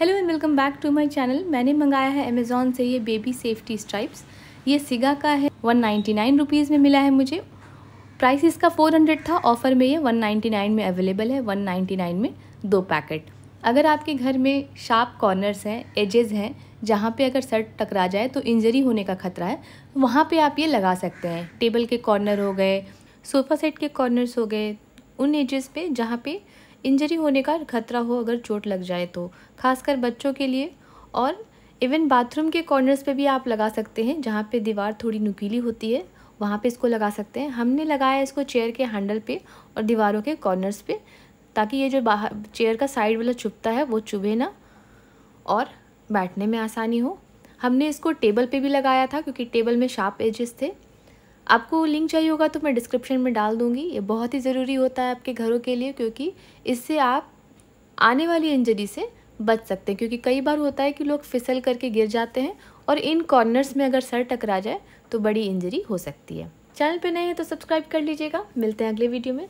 hello and welcome back to my channel मैंने मंगाया है अमेज़ोन से ये बेबी सेफ्टी स्ट्राइप्स ये सिगा का है वन नाइन्टी नाइन रुपीज़ में मिला है मुझे प्राइस इसका फ़ोर हंड्रेड था ऑफ़र में ये वन नाइन्टी नाइन में अवेलेबल है वन नाइन्टी नाइन में दो पैकेट अगर आपके घर में शार्प कॉर्नर्स हैं एजेस हैं जहाँ पे अगर सर टकरा जाए तो इंजरी होने का खतरा है तो वहाँ पे आप ये लगा सकते हैं टेबल के कॉर्नर हो गए सोफ़ा सेट के कॉर्नर्स हो गए उन एजेस पे जहाँ पे इंजरी होने का खतरा हो अगर चोट लग जाए तो खासकर बच्चों के लिए और इवन बाथरूम के कॉर्नर्स पे भी आप लगा सकते हैं जहाँ पे दीवार थोड़ी नुकीली होती है वहाँ पे इसको लगा सकते हैं हमने लगाया इसको चेयर के हैंडल पे और दीवारों के कॉर्नर्स पे ताकि ये जो बाहर चेयर का साइड वाला चुभता है वो चुभे ना और बैठने में आसानी हो हमने इसको टेबल पे भी लगाया था क्योंकि टेबल में शार्प एजेस थे आपको लिंक चाहिए होगा तो मैं डिस्क्रिप्शन में डाल दूंगी ये बहुत ही ज़रूरी होता है आपके घरों के लिए क्योंकि इससे आप आने वाली इंजरी से बच सकते हैं क्योंकि कई बार होता है कि लोग फिसल करके गिर जाते हैं और इन कॉर्नर्स में अगर सर टकरा जाए तो बड़ी इंजरी हो सकती है चैनल पर नए हैं तो सब्सक्राइब कर लीजिएगा मिलते हैं अगले वीडियो में